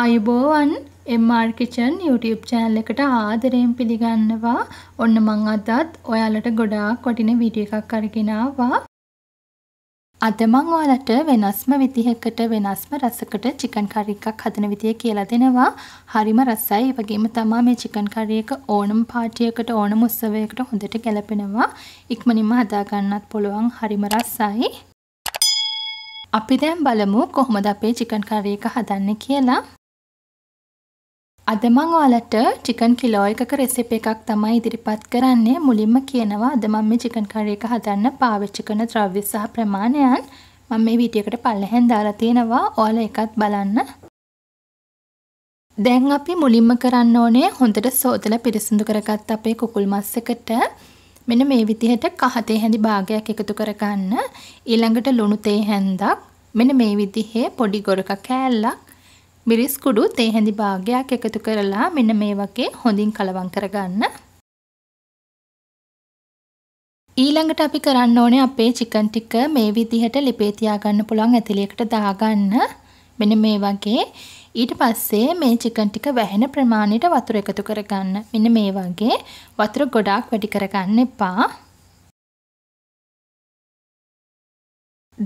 ආයුබෝවන් MR Kitchen YouTube channel එකට ආදරයෙන් පිළිගන්නවා. ඔන්න මං අදත් ඔයාලට ගොඩාක් වටින වීඩියෝ එකක් අරගෙන ආවා. අද මං ඔයාලට වෙනස්ම විදිහකට වෙනස්ම රසකට chicken curry එකක් හදන විදිය කියලා දෙනවා. හරිම රසයි. ඒ වගේම තමයි මේ chicken curry එක ඕනම පාටියකට ඕනම උත්සවයකට හොඳට ගැලපෙනවා. ඉක්මනින්ම හදා ගන්නත් පුළුවන්. හරිම රසයි. අපි දැන් බලමු කොහොමද අපේ චිකන් කරි එක හදන්නේ කියලා. අද මම ඔයාලට චිකන් කිලෝ එකක රෙසිපි එකක් තමයි ඉදිරිපත් කරන්නේ. මුලින්ම කියනවා අද මම මේ චිකන් කරි එක හදන්න පාවිච්චි කරන ද්‍රව්‍ය සහ ප්‍රමාණයන් මම මේ වීඩියෝකට පල්ලෙහෙන් දාලා තියෙනවා. ඔයාලා එකත් බලන්න. දැන් අපි මුලින්ම කරන්න ඕනේ හොඳට සෝදලා පිරිසිදු කරගත්ත අපේ කුකුල් මස් එකට මෙන්න මේ විදිහට කහ තේ හැඳි භාගයක් එකතු කරගන්න. ඊළඟට ලුණු තේ හැන්දක්. මෙන්න මේ විදිහේ පොඩි ගොරක කෑල්ලක් මිරිස් කුඩු තේ හැඳි භාගයක් එකතු කරලා මෙන්න මේ වගේ හොඳින් කලවම් කරගන්න. ඊළඟට අපි කරන්න ඕනේ අපේ චිකන් ටික මේ විදිහට ලිපේ තියාගන්න පුළුවන් ඇතිලියකට දාගන්න. මෙන්න මේ වගේ ඊට පස්සේ මේ චිකන් ටික වැහෙන ප්‍රමාණයට වතුර එකතු කරගන්න. මෙන්න මේ වගේ වතුර ගොඩාක් වැඩි කරගන්න එපා.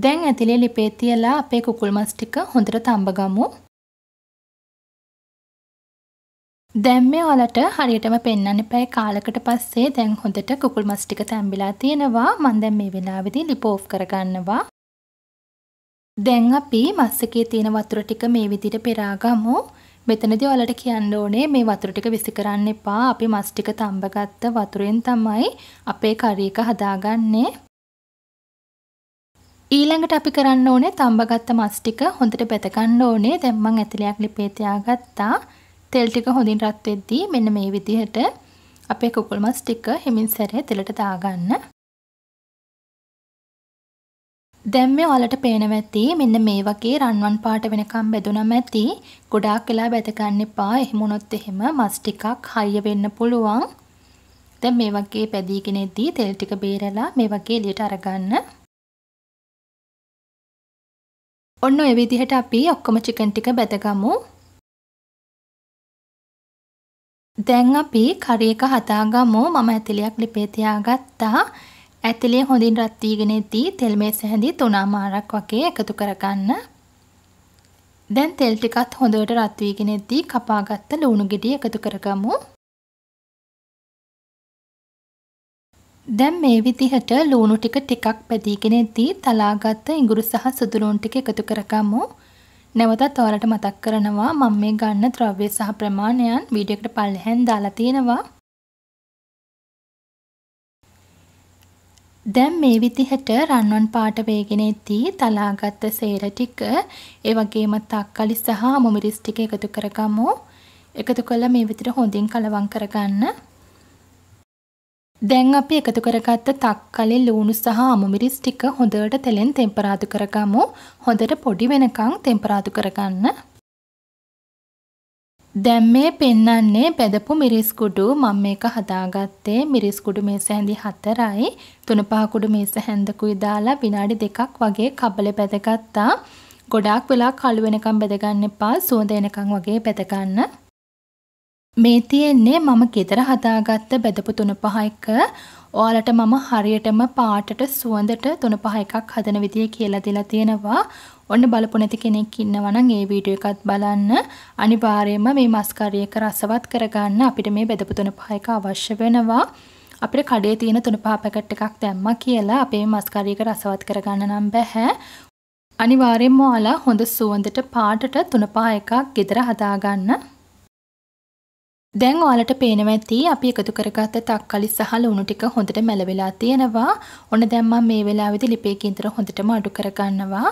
දැන් ඇතිලේ ලිපේ තියලා අපේ කුකුල් මස් ටික හොඳට තඹගමු. දැන් මේ ඔයාලට හරියටම පෙන්වන්න එපා කාලකට පස්සේ දැන් හොඳට කුකුල් මස් ටික තැම්බිලා තියෙනවා මම දැන් මේ වෙලාවේදී ලිප ඕෆ් කරගන්නවා දැන් අපි මස්සකේ තියෙන වතුර ටික මේ විදිහට පෙරාගමු. මෙතනදී ඔයාලට කියන්න ඕනේ මේ වතුර ටික විසි කරන්න එපා. අපි මස් ටික තඹගත්ත වතුරෙන් තමයි අපේ curry එක හදාගන්නේ. ඊළඟට අපි කරන්න ඕනේ තඹගත්ත මස් ටික හොඳට බැත ගන්න ඕනේ. දැන් මම ඇතලයක් ලිපේ තියාගත්තා. තෙල් ටික හොඳින් රත් වෙද්දී මෙන්න මේ විදිහට අපේ කුකුල් මස් ටික හිමින් සැරේ තෙලට දාගන්න. දැන් මේ ඔයාලට පේනවා ඇති මෙන්න මේ වගේ රන්වන් පාට වෙනකම් බෙදුනම ඇති ගොඩාක් වෙලා බැද ගන්න එපා එහෙම වුණොත් එහෙම මස් ටිකක් හයිය වෙන්න පුළුවන් දැන් මේ වගේ පැදීගෙන ඉදී තෙල් ටික බේරලා මේ වගේ එළියට අරගන්න ඔන්න ඔය විදිහට අපි ඔක්කොම චිකන් ටික බැදගමු දැන් අපි කරි එක හදාගමු මම ඇතිලියක් ලිපේ තියාගත්තා ඇතිලිය හොඳින් රත් වීගෙන ඉදී තෙල් මේස හැඳි තුනමාරක් වගේ එකතු කරගන්න. දැන් තෙල් ටිකත් හොඳට රත් වීගෙන ඉදී කපාගත්ත ලුණු ගෙඩිය එකතු කරගමු. දැන් මේ විදිහට ලුණු ටික ටිකක් පැදීගෙන ඉදී තලාගත්ත ඉඟුරු සහ සුදු ලුණු ටික එකතු කරගමු. නැවතත් ඔයාලට මතක් කරනවා මම මේ ගන්න ද්‍රව්‍ය සහ ප්‍රමාණයන් වීඩියෝ එකට පල්ලෙහෙන් දාලා තියෙනවා. දැන් මේ විදිහට රන්වන් පාට වේගෙන එද්දී තලාගත්ත සේර ටික ඒ වගේම තක්කලි සහ අමු මිරිස් ටික එකතු කරගමු. එකතු කළා මේ විදිහට හොඳින් කලවම් කරගන්න. දැන් අපි එකතු කරගත්ත තක්කලි ලූණු සහ අමු මිරිස් ටික හොඳට තෙලෙන් තෙම්පරාදු කරගමු. හොඳට පොඩි වෙනකන් තෙම්පරාදු කරගන්න. දැන් මේ පෙන්වන්නේ බෙදපු මිරිස් කුඩු මම මේක හදාගත්තේ මිරිස් කුඩු මේස හැඳි 4යි තුන පහ කුඩු මේස හැඳකුයි දාලා විනාඩි 2ක් වගේ කබලේ බැදගත්තා ගොඩාක් වෙලා කළු වෙනකම් බැදගන්න එපා සුවඳ එනකම් වගේ බැදගන්න මේ තියෙන්නේ මම ගෙදර හදාගත්ත බෙදපු තුන පහ එක ඔයාලට මම හරියටම පාටට සුවඳට තුන පහ එකක් හදන විදිය කියලා දීලා තියෙනවා ඔන්න බලපු නැති කෙනෙක් ඉන්නවා නම් ඒ වීඩියෝ එකත් බලන්න අනිවාර්යයෙන්ම මේ මස් කරි එක රසවත් කරගන්න අපිට මේ බෙදපු තුන පහ එක අවශ්‍ය වෙනවා අපිට කඩේ තියෙන තුන පහ පැකට් එකක් දැම්මා කියලා අපේ මස් කරි එක රසවත් කරගන්න නම් බෑ අනිවාර්යෙන්ම ඔයාලා හොඳ සුවඳට පාටට තුනපා එකක් ගෙදර හදාගන්න. දැන් ඔයාලට පේනවා ඇති අපි එකතු කරගත්ත තක්කලි සහ ලුණු ටික හොඳට මැලවිලා තියෙනවා. ඔන්න දැන් මම මේ වෙලාවේදී ලිපේ කීන්තර හොඳටම අඩු කරගන්නවා.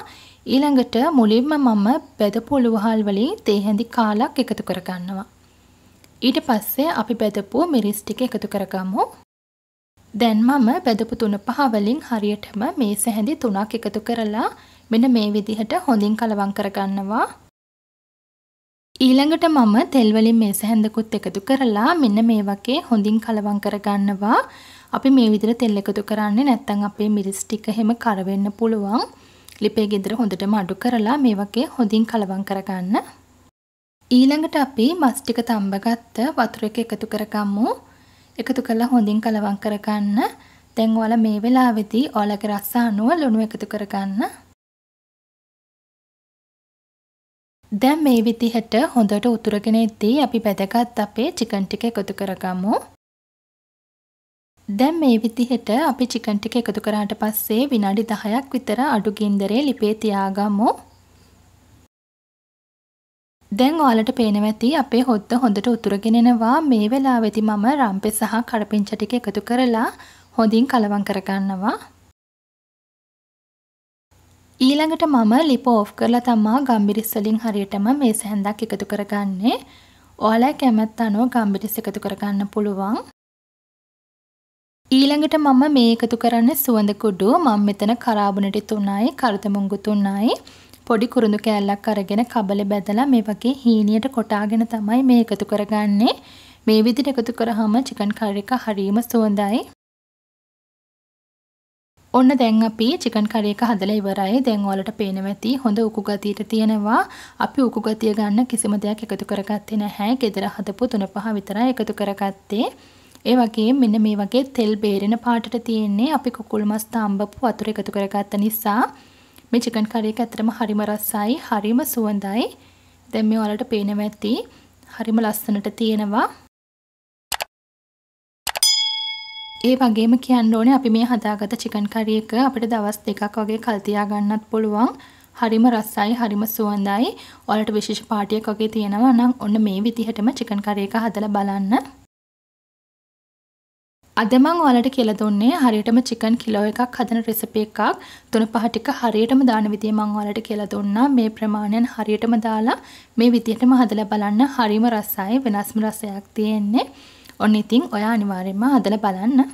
ඊළඟට මුලින්ම මම බැදපු උළුවහල් වලින් තේ හැඳි කාලක් එකතු කරගන්නවා. ඊට පස්සේ අපි බැදපු මිරිස් ටික එකතු කරගමු. දැන් මම බැදපු තුන පහ වලින් හරියටම මේස හැඳි තුනක් එකතු කරලා මෙන්න මේ විදිහට හොඳින් කලවම් කරගන්නවා. ඊළඟට මම තෙල් වලින් මේස හැඳකුත් එකතු කරලා මෙන්න මේ වගේ හොඳින් කලවම් කරගන්නවා. අපි මේ විදිහට තෙල් එකතු කරන්නේ නැත්නම් අපේ මිරිස් ටික හැම කර වෙන්න පුළුවන්. ලිපේ ගෙදර හොඳටම අඩු කරලා මේ වගේ හොඳින් කලවම් කරගන්න. ඊළඟට අපි මස් ටික තඹගත්ත වතුර එක එකතු කරගමු. එකතු කරලා හොඳින් කලවම් කරගන්න. දැන් ඔයාලා මේ වෙලාවේදී ඔයාලගේ රස අනුව ලුණු එකතු කරගන්න. දැන් මේ විදිහට හොඳට උතුරගෙන ඉද්දී අපි වැදගත් අපේ චිකන් ටික එකතු කරගමු. දැන් මේ විදිහට අපි චිකන් ටික එකතු කරාට පස්සේ විනාඩි 10ක් විතර අඩු ගින්දරේ ලිපේ තියාගමු. දැන් ඔයාලට පේනවැති අපේ හොද්ද හොඳට උතුරගෙන එනවා. මේ වෙලාවේදී මම රම්පෙ සහ කඩපිංච ටික එකතු කරලා හොඳින් කලවම් කරගන්නවා. ඊළඟට මම ලිප ඕෆ් කරලා තමා ගම්බිරිස් වලින් හරියටම මේ සැහැඳක් එකතු කරගන්නේ. ඔයාලා කැමැත්ත අනුව ගම්බිරිස් එකතු කරගන්න පුළුවන්. ඊළඟට මම මේ එකතු කරන්න සුවඳ කුඩු මම මෙතන කරාබුනටි 3යි කරතමුංගු 3යි පොඩි කුරුඳු කෑල්ලක් අරගෙන කබලේ බැදලා මේ වගේ හීනියට කොටාගෙන තමයි මේ එකතු කරගන්නේ. මේ විදිහට එකතු කරාම චිකන් කරි එක හරීම සුවඳයි. ඔන්න දැන් අපි චිකන් කරි එක හදලා ඉවරයි. දැන් ඔයාලට පේනවා ඇති හොඳ උකු ගතියට තියෙනවා. අපි උකු ගතිය ගන්න කිසිම දෙයක් එකතු කරගත්තේ නැහැ. ගෙදර හදපු තුන පහ විතරයි එකතු කරගත්තේ. ඒ වගේ මෙන්න මේ වගේ තෙල් බේරෙන පාටට තියෙන්නේ අපි කුකුල් මස් තාම්බපු වතුර එකතු කරගත්ත නිසා මේ චිකන් කරි එක ඇත්තටම හරිම රසයි, හරිම සුවඳයි. දැන් මේ ඔයාලට පේනවා ඇති. හරිම ලස්සනට තියෙනවා. ඒ වගේම කියන්න ඕනේ අපි මේ හදාගත්ත චිකන් කරි එක අපිට දවස් දෙකක් වගේ කල් තියාගන්නත් පුළුවන්. හරිම රසයි, හරිම සුවඳයි. ඔයාලට විශේෂ පාටියක් වගේ තියෙනවා නම් ඔන්න මේ විදිහටම චිකන් කරි එක හදලා බලන්න. අද මං ඔයාලට කියලා දුන්නේ හරියටම චිකන් කිලෝ එකක් හදන රෙසිපි එකක් තුන පහ ටික හරියටම දාන විදිය මං ඔයාලට කියලා දුන්නා මේ ප්‍රමාණයෙන් හරියටම දාලා මේ විදියටම හදලා බලන්න හරිම රසයි වෙනස්ම රසයක් තියෙන්නේ ඔන්න ඉතින් ඔයා අනිවාර්යයෙන්ම හදලා බලන්න